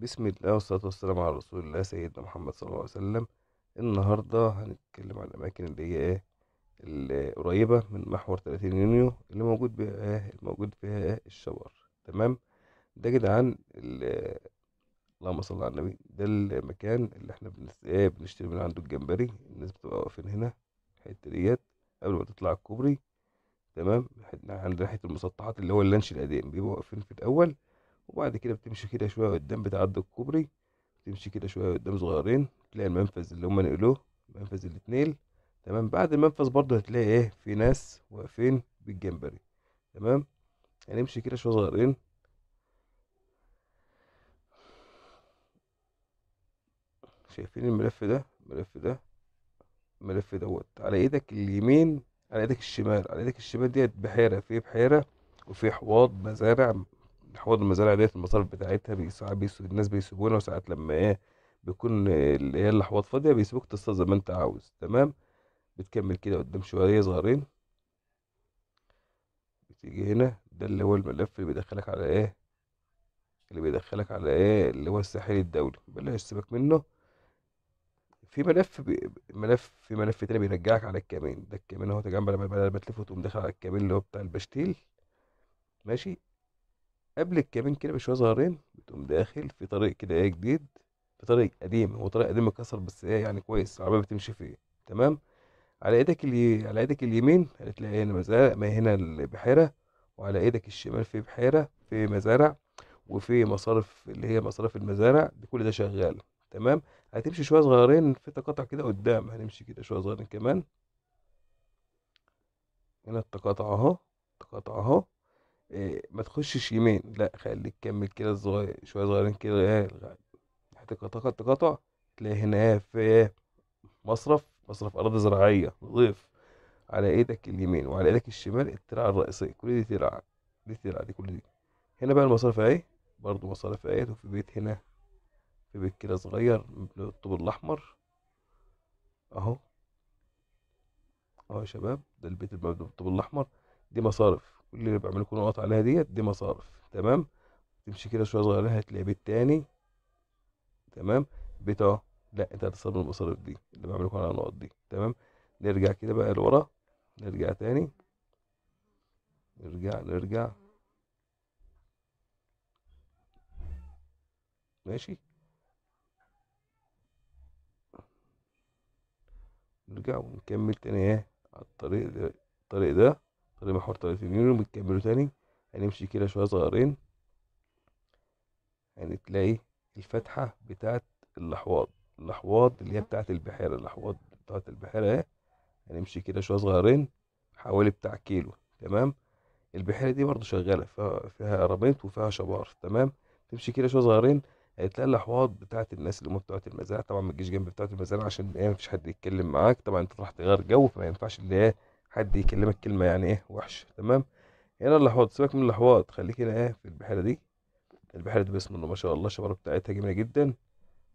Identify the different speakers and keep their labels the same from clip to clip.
Speaker 1: بسم الله والصلاة والسلام على رسول الله سيدنا محمد صلى الله عليه وسلم النهاردة هنتكلم عن الأماكن اللي هي إيه القريبة من محور 30 يونيو اللي موجود بها إيه الموجود فيها إيه الشاور تمام ده جدعان اللهم صل على النبي ده المكان اللي احنا بنس... إيه بنشتري من عنده الجمبري الناس بتبقى واقفين هنا الحتة ديت قبل ما تطلع الكوبري تمام عند ناحية المسطحات اللي هو اللانش القديم بيبقوا واقفين في الأول وبعد كده بتمشي كده شويه قدام بتعدي الكوبري بتمشي كده شويه قدام صغيرين تلاقي المنفذ اللي هما نقلوه منفذ الاتنيل تمام بعد المنفذ برضه هتلاقي ايه في ناس واقفين بالجمبري تمام هنمشي يعني كده شويه صغيرين شايفين الملف ده الملف ده الملف دوت على ايدك اليمين على ايدك الشمال على ايدك الشمال ديت بحيره في بحيره وفي حواض مزارع حوض المزارع ديت المصارف بتاعتها ساعات بيسو الناس بيسيبونا وساعات لما ايه بيكون اللي هي الاحواض فاضيه بيسيبوك تصطاد زي ما انت عاوز تمام بتكمل كده قدام شويه صغيرين بتيجي هنا ده اللي هو الملف اللي بيدخلك على ايه اللي بيدخلك على ايه اللي هو الساحل الدولي بلاش سيبك منه في ملف بي... ملف في ملف تاني بيرجعك على الكمين ده الكمين اهو تجمع لما بتلفه تقوم داخل على الكمين اللي هو بتاع البشتيل ماشي قبل الكابين كده بشويه صغيرين بتقوم داخل في طريق كده ايه جديد في طريق قديم هو طريق قديم اتكسر بس ايه يعني كويس العربيه بتمشي فيه تمام على ايدك اللي على ايدك اليمين هتلاقي هنا مزارع ما هنا البحيره وعلى ايدك الشمال في بحيره في مزارع وفي مصارف اللي هي مصارف المزارع دي كل ده شغال تمام هتمشي شويه صغيرين في تقاطع كده قدام هنمشي كده شويه صغيرين كمان هنا التقاطع اهو التقاطع اهو آه، ما تخشش يمين لا خليك كمل كده صغير شويه صغيرين كده لغايه هتقطع تقطع تلاقي هنا في مصرف مصرف اراضي زراعيه نظيف على ايدك اليمين وعلى ايدك الشمال الترع الرئيسيه كل دي ترع دي ترع دي كل دي هنا بقى المصارف اهي برضو مصارف اهي وفي بيت هنا في بيت كده صغير مبني بالطوب الاحمر اهو اهو يا شباب ده البيت المبني بالطوب الاحمر دي مصارف كل اللي بعمله لكم نقط عليها ديت دي مصارف تمام تمشي كده شويه صغيره هتلاقي بيت تاني تمام بيت اهو لا انت هتصرف المصاريف دي اللي بعمله لكم على النقط دي تمام نرجع كده بقى لورا نرجع تاني نرجع نرجع ماشي نرجع ونكمل تاني ايه على الطريق ده الطريق ده طريق محور 30 يورو بتكمله تاني هنمشي كده شوية صغيرين هنتلاقي الفتحة بتاعت الأحواض الأحواض اللي هي بتاعت البحيرة الأحواض بتاعت البحيرة اهي هنمشي كده شوية صغيرين حوالي بتاع كيلو تمام البحيرة دي برضو شغالة فيها أرابيط وفيها شبار تمام تمشي كده شوية صغيرين هتلاقي الأحواض بتاعت الناس اللي هم بتوعة المزارع طبعا ما تجيش جنب بتاعت المزارع عشان ايه مفيش حد يتكلم معاك طبعا انت راح تغير جو فما ينفعش اللي هي حد يكلمك كلمه يعني ايه وحش تمام هنا الاحواض سيبك من الاحواض خليك هنا ايه في البحيره دي البحيره دي بسم الله ما شاء الله الشبره بتاعتها جميله جدا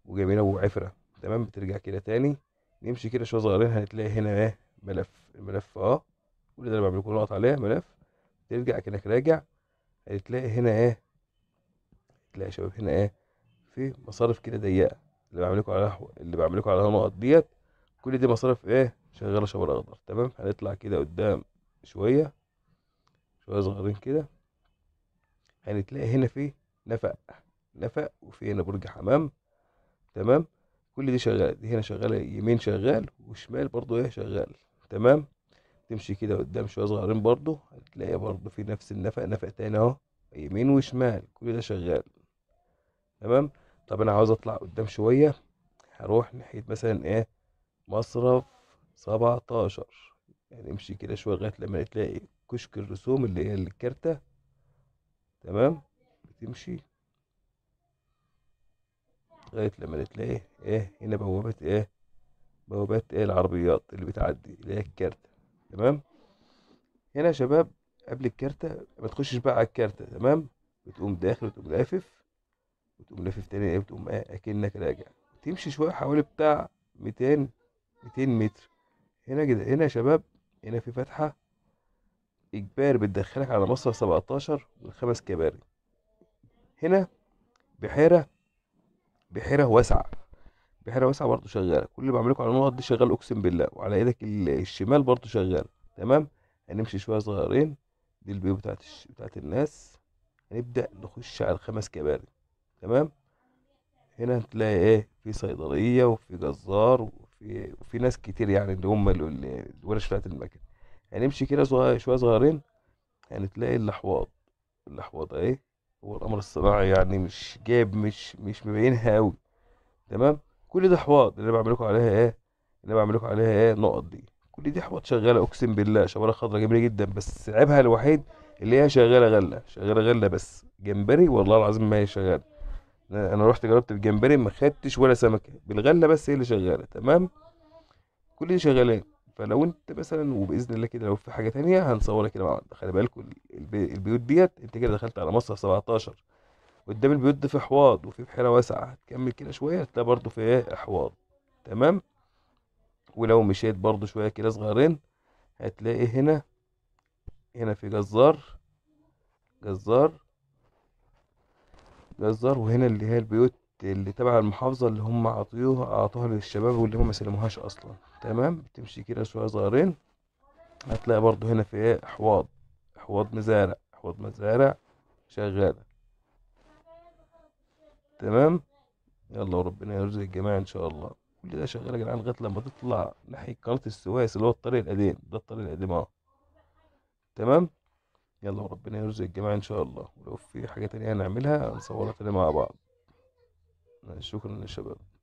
Speaker 1: وجميله وعفره تمام بترجع كده تاني نمشي كده شويه صغيرين هتلاقي هنا ايه ملف الملف اه كل ده انا بعمل نقط عليه ملف ترجع كده راجع هتلاقي هنا ايه تلاقي شباب هنا ايه في مصارف كده ضيقه اللي بعمل لكم عليها اللي بعمل لكم عليها نقط ديت كل دي مصارف ايه شغاله شبر اخضر تمام هنطلع كده قدام شويه شويه صغيرين كده هنتلاقي هنا في نفق نفق وفي هنا برج حمام تمام كل دي شغاله دي هنا شغاله يمين شغال وشمال برضو ايه شغال تمام تمشي كده قدام شويه صغيرين برضو هتلاقي برضو في نفس النفق نفق تاني اهو يمين وشمال كل ده شغال تمام طب انا عاوز اطلع قدام شويه هروح ناحيه مثلا ايه مصرف سبعتاشر يعني امشي كده شوية لغاية لما تلاقي كشك الرسوم اللي هي الكارتة تمام بتمشي لغاية لما تلاقي ايه هنا بوابة ايه بوابات ايه العربيات اللي بتعدي اللي هي الكارتة تمام هنا يا شباب قبل الكارتة ما تخشش بقى على الكارتة تمام بتقوم داخل وتقوم لافف وتقوم لافف تاني ايه بتقوم إيه؟ اكنك راجع تمشي شوية حوالي بتاع ميتين ميتين متر هنا كده هنا يا شباب هنا في فتحة إجباري بتدخلك على مصر 17 والخمس كباري هنا بحيرة بحيرة واسعة بحيرة واسعة برضو شغالة كل اللي بعمله على النقط دي شغال أقسم بالله وعلى إيدك الشمال برضو شغال تمام هنمشي شوية صغيرين دي البيوت بتاعت الش... بتاعت الناس هنبدأ نخش على الخمس كباري تمام هنا هتلاقي إيه في صيدلية وفي جزار في في ناس كتير يعني اللي هم الورش بتاعت المكن هنمشي يعني كده صغير شويه صغيرين هنتلاقي يعني الاحواض الاحواض اهي هو القمر الصناعي يعني مش جايب مش مش مبينها قوي تمام كل ده احواض اللي بعمل لكم عليها ايه اللي بعمل لكم عليها ايه النقط دي كل دي احواض شغاله اقسم بالله شباره خضراء جميله جدا بس عيبها الوحيد اللي هي شغاله غله شغاله غله بس جمبري والله العظيم ما هي شغاله انا رحت جربت الجمبري ما خدتش ولا سمكه بالغله بس هي اللي شغاله تمام كل دي شغالين فلو انت مثلا وباذن الله كده لو في حاجه تانية هنصورها كده مع بعض خلي بالكم البيوت ديت انت كده دخلت على مصر 17 قدام البيوت دي في حواض وفي بحيره واسعه هتكمل كده شويه هتلاقي برضو في ايه حواض تمام ولو مشيت برضو شويه كده صغيرين هتلاقي هنا هنا في جزار جزار الجزار وهنا اللي هي البيوت اللي تبع المحافظة اللي هم عطيوها اعطوها للشباب واللي هم ما سلموهاش أصلا تمام تمشي كده شوية صغيرين هتلاقي برضو هنا في ايه حواض حواض مزارع حواض مزارع شغالة تمام يلا وربنا يرزق الجماعة إن شاء الله كل ده شغال يا جدعان لغاية لما تطلع ناحية قناة السويس اللي هو الطريق القديم ده الطريق القديم أهو تمام يلا ربنا يرزق الجميع ان شاء الله ولو في حاجه تانية هنعملها هنصورها تاني مع بعض شكرا يا شباب